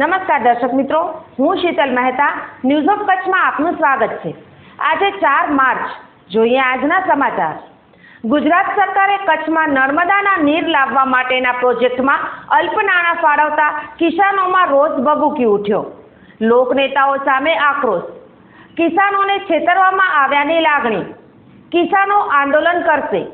નમસ્કાર દર્શક મિત્રો હું શીતલ મહેતા ન્યૂઝ ઓફ કચ્છમાં આપનું સ્વાગત છે આજે ચાર માર્ચ જોઈએ આજના સમાચાર ગુજરાત સરકારે કચ્છમાં નર્મદાના નીર લાવવા માટેના પ્રોજેક્ટમાં અલ્પ નાણાં ફાળવતા કિસાનોમાં રોષ ભભૂકી ઉઠ્યો લોકનેતાઓ સામે આક્રોશ કિસાનોને છેતરવામાં આવ્યાની લાગણી કિસાનો આંદોલન કરશે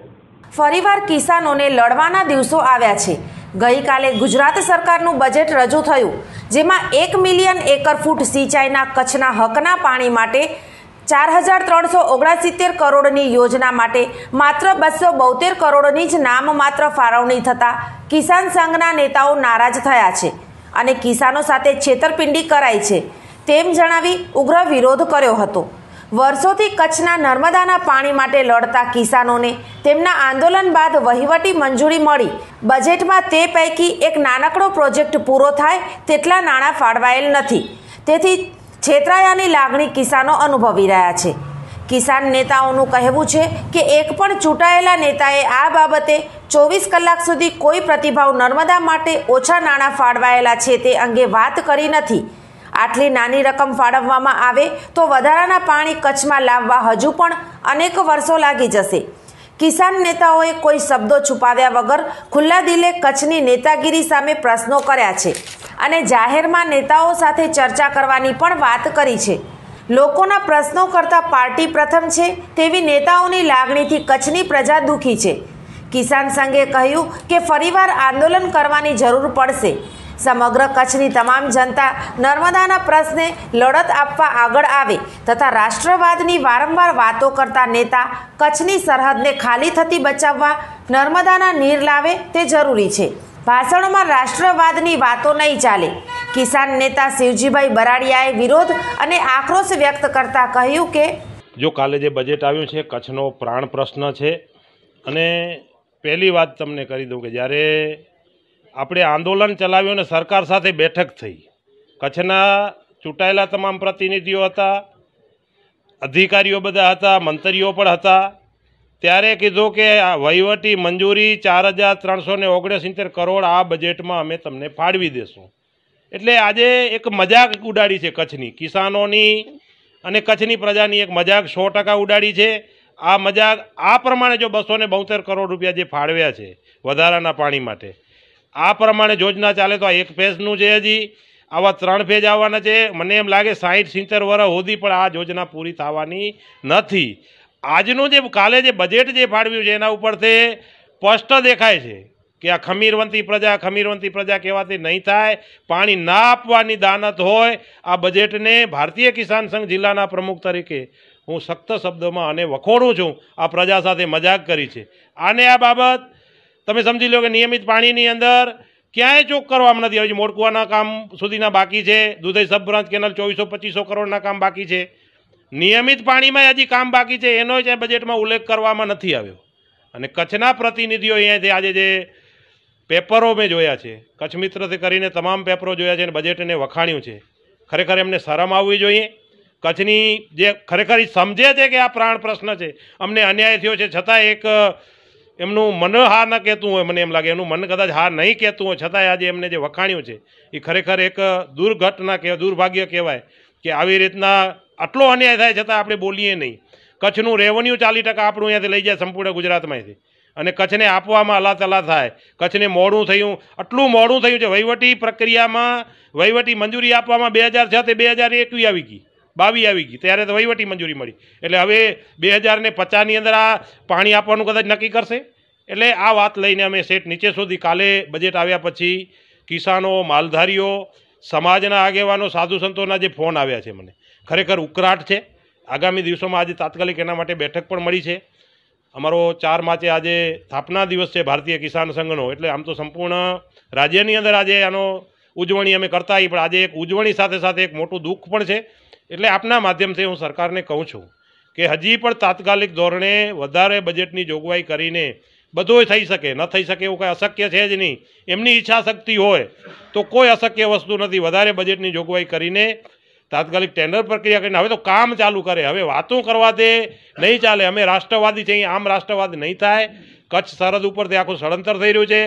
ફરીવાર કિસાનોને લડવાના દિવસો આવ્યા છે ગઈકાલે ગુજરાત સરકારનું બજેટ રજૂ થયું જેમાં એક મિલિયન એકર ફૂટ સિંચાઈના કચ્છના હકના પાણી માટે ચાર હજાર ત્રણસો ઓગણસિત્તેર કરોડની યોજના માટે માત્ર બસો બોતેર કરોડની જ નામ માત્ર ફાળવણી થતાં કિસાન સંઘના નેતાઓ નારાજ થયા છે અને કિસાનો સાથે છેતરપિંડી કરાઈ છે તેમ જણાવી ઉગ્ર વિરોધ કર્યો હતો વર્ષોથી કચ્છના નર્મદાના પાણી માટે લડતા કિસાનોને તેમના આંદોલન બાદ વહીવટી મંજૂરી મળી બજેટમાં તે પૈકી એક નાનકડો પ્રોજેક્ટ પૂરો થાય તેટલા નાણાં ફાળવાયેલ નથી તેથી છેતરાયાની લાગણી કિસાનો અનુભવી રહ્યા છે કિસાન નેતાઓનું કહેવું છે કે એક પણ ચૂંટાયેલા નેતાએ આ બાબતે ચોવીસ કલાક સુધી કોઈ પ્રતિભાવ નર્મદા માટે ઓછા નાણાં ફાળવાયેલા છે તે અંગે વાત કરી નથી આટલી નાની રકમ ફાળવવામાં આવે તો વધારાના પાણી કચ્છમાં લાવવા હજુ પણ અનેક વર્ષો લાગી જશે કિસાન નેતાઓએ કોઈ શબ્દો છુપાવ્યા વગર ખુલ્લા દિલે કચ્છની નેતાગીરી સામે પ્રશ્નો કર્યા છે અને જાહેરમાં નેતાઓ સાથે ચર્ચા કરવાની પણ વાત કરી છે લોકોના પ્રશ્નો કરતાં પાર્ટી પ્રથમ છે તેવી નેતાઓની લાગણીથી કચ્છની પ્રજા દુઃખી છે કિસાન સંઘે કહ્યું કે ફરીવાર આંદોલન કરવાની જરૂર પડશે સમગ્ર કચ્છની તમામ જનતા નર્મદાના પ્રશ્ને લડત આપવા આગળ આવે તથા રાષ્ટ્રવાદની વારંવાર વાતો કરતા નેતા કચ્છની સરહદને ખાલી થતી બચાવવા નર્મદાના નીર લાવે તે જરૂરી છે ભાષણોમાં રાષ્ટ્રવાદની વાતો નહીં ચાલે કિસાન નેતા શિવજીભાઈ બરાડિયાએ વિરોધ અને આક્રોશ વ્યક્ત કરતા કહ્યું કે જો કાલે જે બજેટ આવ્યું છે કચ્છનો પ્રાણ પ્રશ્ન છે અને પહેલી વાત તમને કરી દઉં કે જ્યારે આપણે આંદોલન ચલાવ્યું અને સરકાર સાથે બેઠક થઈ કચ્છના ચૂંટાયેલા તમામ પ્રતિનિધિઓ હતા અધિકારીઓ બધા હતા મંત્રીઓ પણ હતા ત્યારે કીધું કે વહીવટી મંજૂરી ચાર હજાર ત્રણસો ને ઓગણસિત્તેર કરોડ આ બજેટમાં અમે તમને ફાળવી દેશું એટલે આજે એક મજાક ઉડાડી છે કચ્છની કિસાનોની અને કચ્છની પ્રજાની એક મજાક સો ટકા ઉડાડી છે આ મજાક આ પ્રમાણે જો બસો ને કરોડ રૂપિયા જે ફાળવ્યા છે વધારાના પાણી માટે આ પ્રમાણે યોજના ચાલે તો આ એક ફેઝનું છે હજી આવા ત્રણ ફેજ આવવાના છે મને એમ લાગે સાહીઠ સિત્તેર વર્ષ સુધી પણ આ યોજના પૂરી થવાની નથી આજનું જે કાલે જે બજેટ જે ફાળવ્યું છે એના ઉપરથી સ્પષ્ટ દેખાય છે કે આ ખમીરવંતી પ્રજા ખમીરવંતી પ્રજા કહેવાથી નહીં થાય પાણી ના આપવાની દાનત હોય આ બજેટને ભારતીય કિસાન સંઘ જિલ્લાના પ્રમુખ તરીકે હું સખ્ત શબ્દોમાં અને વખોડું છું આ પ્રજા સાથે મજાક કરી છે આને આ બાબત તમે સમજી લો કે નિયમિત પાણીની અંદર ક્યાંય ચોક કરવામાં નથી હજી મોડકુવાના કામ સુધીના બાકી છે દુધઈ સબબ્રાન્ચ કેનાલ ચોવીસો પચીસો કરોડના કામ બાકી છે નિયમિત પાણીમાં હજી કામ બાકી છે એનો જ બજેટમાં ઉલ્લેખ કરવામાં નથી આવ્યો અને કચ્છના પ્રતિનિધિઓ અહીંયાથી આજે જે પેપરો મેં જોયા છે કચ્છ મિત્રથી કરીને તમામ પેપરો જોયા છે અને બજેટને વખાણ્યું છે ખરેખર એમને શરમ આવવી જોઈએ કચ્છની જે ખરેખર સમજે છે કે આ પ્રાણ પ્રશ્ન છે અમને અન્યાય થયો છે છતાં એક એમનું મન હા ન કહેતું હોય મને એમ લાગે એનું મન કદાચ હા નહીં કહેતું હોય છતાંય આજે એમને જે વખાણ્યું છે એ ખરેખર એક દુર્ઘટના કે દુર્ભાગ્ય કહેવાય કે આવી રીતના આટલો અન્યાય થાય છતાં આપણે બોલીએ નહીં કચ્છનું રેવન્યુ ચાલીસ ટકા આપણું અહીંયાથી લઈ જાય સંપૂર્ણ ગુજરાતમાંથી અને કચ્છને આપવામાં અલાતલા થાય કચ્છને મોડું થયું આટલું મોડું થયું છે વહીવટી પ્રક્રિયામાં વહીવટી મંજૂરી આપવામાં બે હજાર છ તે બે હજાર એકવી આવી ગઈ બાવી આવી ગઈ ત્યારે તો વહીવટી મંજૂરી મળી એટલે હવે બે હજાર ને પચાસની અંદર આ પાણી આપવાનું કદાચ નક્કી કરશે એટલે આ વાત લઈને અમે સેઠ નીચે સુધી કાલે બજેટ આવ્યા પછી કિસાનો માલધારીઓ સમાજના આગેવાનો સાધુ સંતોના જે ફોન આવ્યા છે મને ખરેખર ઉકરાટ છે આગામી દિવસોમાં આજે તાત્કાલિક એના માટે બેઠક પણ મળી છે અમારો ચાર માચે આજે સ્થાપના દિવસ છે ભારતીય કિસાન સંઘનો એટલે આમ તો સંપૂર્ણ રાજ્યની અંદર આજે આનો ઉજવણી અમે કરતા આવી પણ આજે એક ઉજવણી સાથે સાથે એક મોટું દુઃખ પણ છે એટલે આપના માધ્યમથી હું સરકારને કહું છું કે હજી પણ તાત્કાલિક ધોરણે વધારે બજેટની જોગવાઈ કરીને બધું થઈ શકે ન થઈ શકે એવું કાંઈ અશક્ય છે જ નહીં એમની ઈચ્છા શક્તિ હોય તો કોઈ અશક્ય વસ્તુ નથી વધારે બજેટની જોગવાઈ કરીને તાત્કાલિક ટેન્ડર પ્રક્રિયા કરીને હવે તો કામ ચાલુ કરે હવે વાતો કરવા દે નહીં ચાલે અમે રાષ્ટ્રવાદી છીએ આમ રાષ્ટ્રવાદ નહીં થાય કચ્છ સરહદ ઉપરથી આખું સળંતર થઈ રહ્યું છે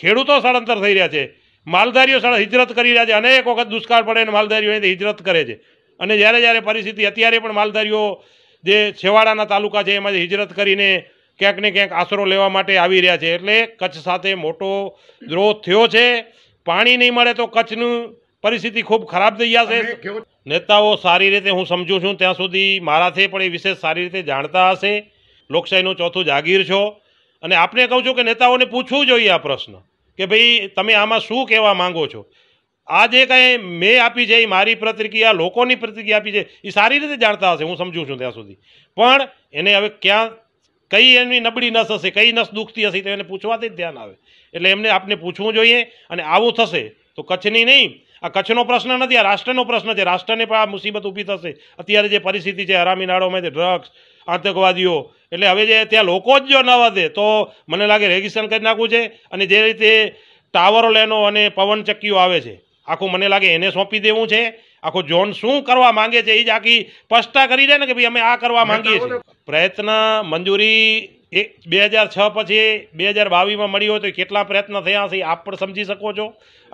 ખેડૂતો સળંતર થઈ રહ્યા છે માલધારીઓ સળ હિજરત કરી રહ્યા છે અનેક વખત દુષ્કાળ પડે અને માલધારીઓ એ હિજરત કરે છે અને જ્યારે જ્યારે પરિસ્થિતિ અત્યારે પણ માલધારીઓ જે છેવાડાના તાલુકા છે એમાં હિજરત કરીને ક્યાંક ને ક્યાંક આશરો લેવા માટે આવી રહ્યા છે એટલે કચ્છ સાથે મોટો દ્રોહ થયો છે પાણી નહીં મળે તો કચ્છનું પરિસ્થિતિ ખૂબ ખરાબ થઈ જશે નેતાઓ સારી રીતે હું સમજું છું ત્યાં સુધી મારાથી પણ એ વિશેષ સારી રીતે જાણતા હશે લોકશાહીનું ચોથું જાગીર છો અને આપને કહું છું કે નેતાઓને પૂછવું જોઈએ આ પ્રશ્ન કે ભાઈ તમે આમાં શું કહેવા માંગો છો આ જે કાંઈ મેં આપી છે એ મારી પ્રતિક્રિયા લોકોની પ્રતિક્રિયા આપી છે એ સારી રીતે જાણતા હશે હું સમજું છું ત્યાં સુધી પણ એને હવે ક્યાં કઈ એમની નબળી નસ હશે કઈ નસ દુખતી હશે તો એને પૂછવાથી જ ધ્યાન આવે એટલે એમને આપને પૂછવું જોઈએ અને આવું થશે તો કચ્છની નહીં આ કચ્છનો પ્રશ્ન નથી આ રાષ્ટ્રનો પ્રશ્ન છે રાષ્ટ્રને પણ આ મુસીબત ઊભી થશે અત્યારે જે પરિસ્થિતિ છે હરામી નાળોમાં જે ડ્રગ્સ આતંકવાદીઓ એટલે હવે જે ત્યાં લોકો જ જો ન વધે તો મને લાગે રેગિસ્ટ્રેશન કરી નાખવું છે અને જે રીતે ટાવરો લેનો અને પવનચક્કીઓ આવે છે આખું મને લાગે એને સોંપી દેવું છે આખો જોન શું કરવા માંગે છે એ જ આખી સ્પષ્ટતા કરી દે ને કે ભાઈ અમે આ કરવા માંગીએ છીએ પ્રયત્ન મંજૂરી એક બે હજાર છ પછી બે હજાર બાવીસમાં મળી હોય તો કેટલા પ્રયત્ન થયા છે આપ પણ સમજી શકો છો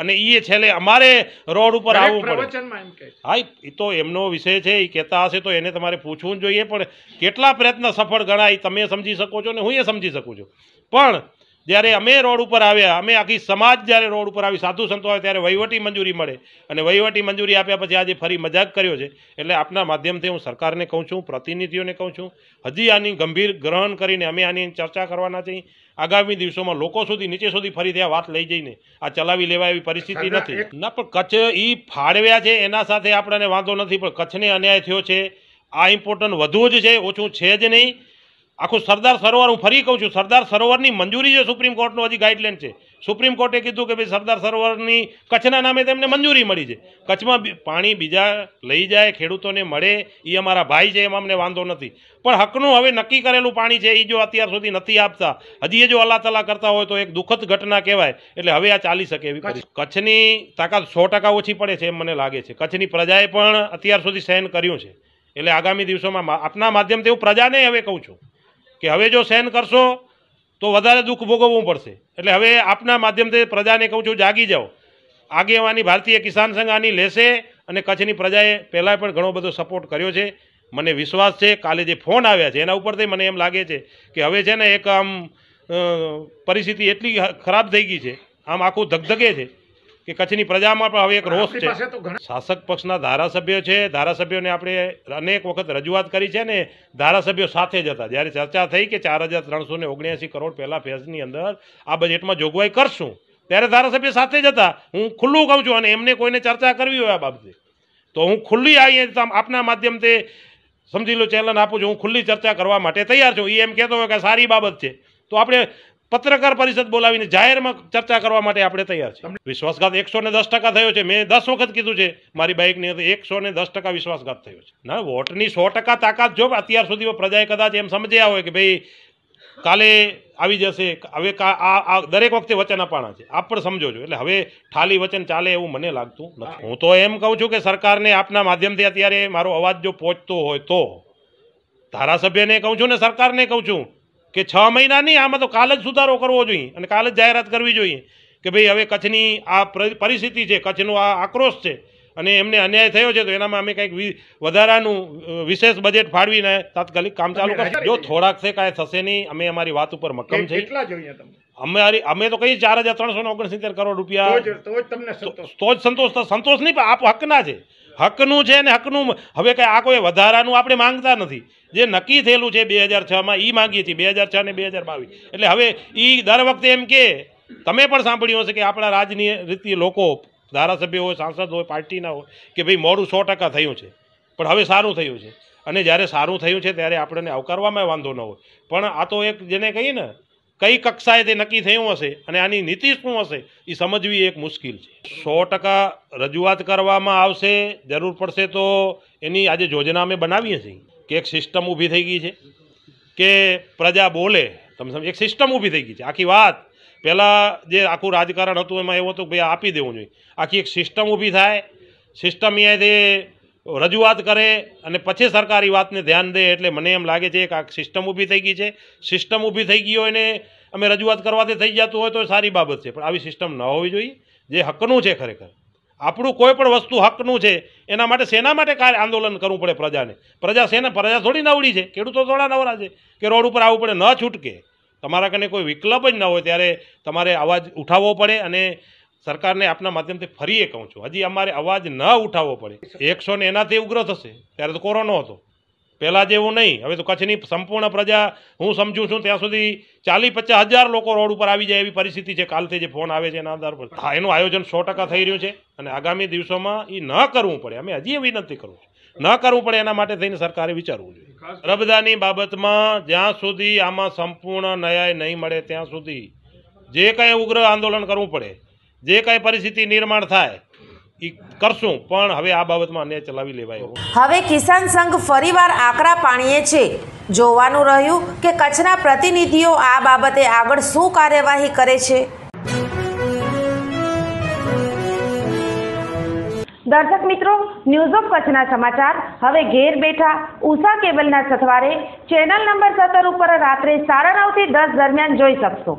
અને એ છેલ્લે અમારે રોડ ઉપર આવવું પડે હા એ તો એમનો વિષય છે એ કહેતા હશે તો એને તમારે પૂછવું જોઈએ પણ કેટલા પ્રયત્ન સફળ ગણાય તમે સમજી શકો છો ને હું એ સમજી શકું છું પણ જ્યારે અમે રોડ ઉપર આવ્યા અમે આખી સમાજ જ્યારે રોડ ઉપર આવી સાધુ સંતો આવે ત્યારે વહીવટી મંજૂરી મળે અને વહીવટી મંજૂરી આપ્યા પછી આજે ફરી મજાક કર્યો છે એટલે આપના માધ્યમથી હું સરકારને કહું છું પ્રતિનિધિઓને કહું છું હજી આની ગંભીર ગ્રહણ કરીને અમે આની ચર્ચા કરવાના છીએ આગામી દિવસોમાં લોકો સુધી નીચે સુધી ફરીથી આ વાત લઈ જઈને આ ચલાવી લેવા એવી પરિસ્થિતિ નથી ના પણ કચ્છ એ ફાળવ્યા છે એના સાથે આપણને વાંધો નથી પણ કચ્છને અન્યાય થયો છે આ ઇમ્પોર્ટન્ટ વધુ જ છે ઓછું છે જ નહીં આખું સરદાર સરોવર હું ફરી કહું છું સરદાર સરોવરની મંજૂરી છે સુપ્રીમ કોર્ટનું હજી ગાઈડલાઇન છે સુપ્રીમ કોર્ટે કીધું કે ભાઈ સરદાર સરોવરની કચ્છના નામે તેમને મંજૂરી મળી છે કચ્છમાં પાણી બીજા લઈ જાય ખેડૂતોને મળે એ અમારા ભાઈ છે એમાં અમને વાંધો નથી પણ હકનું હવે નક્કી કરેલું પાણી છે એ જો અત્યાર સુધી નથી આપતા હજી એ જો અલ્લા તલા કરતા હોય તો એક દુઃખદ ઘટના કહેવાય એટલે હવે આ ચાલી શકે એવી કચ્છની તાકાત સો ટકા ઓછી પડે છે એમ મને લાગે છે કચ્છની પ્રજાએ પણ અત્યાર સુધી સહન કર્યું છે એટલે આગામી દિવસોમાં આપના માધ્યમથી હું પ્રજાને હવે કહું છું કે હવે જો સહન કરશો તો વધારે દુઃખ ભોગવવું પડશે એટલે હવે આપના માધ્યમથી પ્રજાને કહું છું જાગી જાઓ આગેવાની ભારતીય કિસાન સંઘ આની લેશે અને કચ્છની પ્રજાએ પહેલાં પણ ઘણો બધો સપોર્ટ કર્યો છે મને વિશ્વાસ છે કાલે જે ફોન આવ્યા છે એના ઉપરથી મને એમ લાગે છે કે હવે છે ને એક આમ પરિસ્થિતિ એટલી ખરાબ થઈ ગઈ છે આમ આખું ધગધગે છે કે કચ્છની પ્રજામાં પણ હવે એક રોષ છે શાસક પક્ષના ધારાસભ્ય છે ધારાસભ્યોને આપણે અનેક વખત રજૂઆત કરી છે ને ધારાસભ્યો સાથે જ હતા જ્યારે ચર્ચા થઈ કે ચાર હજાર ત્રણસો ને કરોડ પહેલા ફેઝની અંદર આ બજેટમાં જોગવાઈ કરશું ત્યારે ધારાસભ્ય સાથે જ હતા હું ખુલ્લું કહું છું અને એમને કોઈને ચર્ચા કરવી હોય આ બાબતે તો હું ખુલ્લી આવી આપના માધ્યમથી સમજી લો ચેલન આપું છું હું ખુલ્લી ચર્ચા કરવા માટે તૈયાર છું એ એમ કહેતો હોય કે સારી બાબત છે તો આપણે પત્રકાર પરિષદ બોલાવીને જાહેરમાં ચર્ચા કરવા માટે આપણે તૈયાર છીએ વિશ્વાસઘાત એકસો ને દસ ટકા થયો છે મેં દસ વખત કીધું છે મારી બાઇકની અંદર એકસો ને દસ ટકા વિશ્વાસઘાત થયો છે ના વોટની સો ટકા તાકાત જો અત્યાર સુધી પ્રજાએ કદાચ એમ સમજ્યા હોય કે ભાઈ કાલે આવી જશે હવે આ દરેક વખતે વચન અપાણા છે આપ પણ સમજો છો એટલે હવે ઠાલી વચન ચાલે એવું મને લાગતું નથી હું તો એમ કહું છું કે સરકારને આપના માધ્યમથી અત્યારે મારો અવાજ જો પહોંચતો હોય તો ધારાસભ્યને કહું છું ને સરકારને કહું છું કે છ મહિનાની આમાં તો કાલે જ સુધારો કરવો જોઈએ અને કાલે જ જાહેરાત કરવી જોઈએ કે ભાઈ હવે કચ્છની આ પરિસ્થિતિ છે કચ્છનો આ આક્રોશ છે અને એમને અન્યાય થયો છે તો એનામાં અમે કંઈક વધારાનું વિશેષ બજેટ ફાળવીને તાત્કાલિક કામ ચાલુ કરશે જો થોડાક છે કાંઈ થશે નહીં અમે અમારી વાત ઉપર મક્કમ છે કેટલા અમારી અમે તો કહીએ ચાર હજાર ત્રણસો ઓગણસિત્તેર કરોડ રૂપિયા તો જ સંતોષ સંતોષ નહીં પણ આપ હકના છે હકનું છે ને હકનું હવે કંઈ આ કોઈ વધારાનું આપણે માંગતા નથી જે નક્કી થયેલું છે બે હજાર છમાં એ માગીએ છીએ બે હજાર છ ને બે હજાર બાવીસ એટલે હવે એ દર વખતે એમ કે તમે પણ સાંભળ્યું હશે કે આપણા રાજનીતિ લોકો ધારાસભ્ય હોય સાંસદ હોય પાર્ટીના હોય કે ભાઈ મોડું સો ટકા થયું છે પણ હવે સારું થયું છે અને જ્યારે સારું થયું છે ત્યારે આપણને આવકારવામાં વાંધો ન હોય પણ આ તો એક જેને કહીએ ને કઈ કક્ષાએ તે નક્કી થયું હશે અને આની નીતિ શું હશે એ સમજવી એક મુશ્કેલ છે સો ટકા રજૂઆત કરવામાં આવશે જરૂર પડશે તો એની આજે યોજના અમે બનાવીએ છીએ કે એક સિસ્ટમ ઊભી થઈ ગઈ છે કે પ્રજા બોલે તમે સમજ એક સિસ્ટમ ઊભી થઈ ગઈ છે આખી વાત પહેલાં જે આખું રાજકારણ હતું એમાં એવું હતું ભાઈ આપી દેવું જોઈએ આખી એક સિસ્ટમ ઊભી થાય સિસ્ટમ અહીંયાથી રજૂઆત કરે અને પછી સરકારી વાતને ધ્યાન દે એટલે મને એમ લાગે છે કે આ સિસ્ટમ ઊભી થઈ ગઈ છે સિસ્ટમ ઊભી થઈ ગઈ હોય ને અમે રજૂઆત કરવાથી થઈ જતું હોય તો સારી બાબત છે પણ આવી સિસ્ટમ ન હોવી જોઈએ જે હકનું છે ખરેખર આપણું કોઈ પણ વસ્તુ હકનું છે એના માટે શેના માટે કાર્ય આંદોલન કરવું પડે પ્રજાને પ્રજા શેના પ્રજા થોડી નવડી છે ખેડૂતો થોડા નવરા છે કે રોડ ઉપર આવવું પડે ન છૂટકે તમારા કને કોઈ વિકલ્પ જ ન હોય ત્યારે તમારે અવાજ ઉઠાવવો પડે અને સરકારને આપના માધ્યમથી ફરી એ કહું છું હજી અમારે અવાજ ન ઉઠાવવો પડે એકસો ને એનાથી ઉગ્ર થશે ત્યારે તો કોરોનો હતો પહેલાં જેવું નહીં હવે તો કચ્છની સંપૂર્ણ પ્રજા હું સમજું છું ત્યાં સુધી ચાલીસ પચાસ હજાર લોકો રોડ ઉપર આવી જાય એવી પરિસ્થિતિ છે કાલથી જે ફોન આવે છે એના આધાર પર હા એનું આયોજન સો ટકા થઈ રહ્યું છે અને આગામી દિવસોમાં એ ન કરવું પડે અમે હજી એ વિનંતી કરું ન કરવું પડે એના માટે થઈને સરકારે વિચારવું જોઈએ રબદાની બાબતમાં જ્યાં સુધી આમાં સંપૂર્ણ ન્યાય નહીં મળે ત્યાં સુધી જે કંઈ ઉગ્ર આંદોલન કરવું પડે જે કાંઈ પરિસ્થિતિ નિર્માણ થાય કરશું પણ હવે આ બાબતમાં અન્ય ચલાવી લેવાય હવે કિસાન સંઘ ફરીવાર આકરા પાણીએ છે જોવાનું રહ્યું કે કચ્છના પ્રતિનિધિઓ આ બાબતે આગળ શું કાર્યવાહી કરે છે દર્શક મિત્રો ન્યૂઝ ઓફ કચ્છના સમાચાર હવે ઘેર બેઠા ઉષા કેબલના સથવારે ચેનલ નંબર સત્તર ઉપર રાત્રે સાડા નવથી દસ દરમિયાન જોઈ શકશો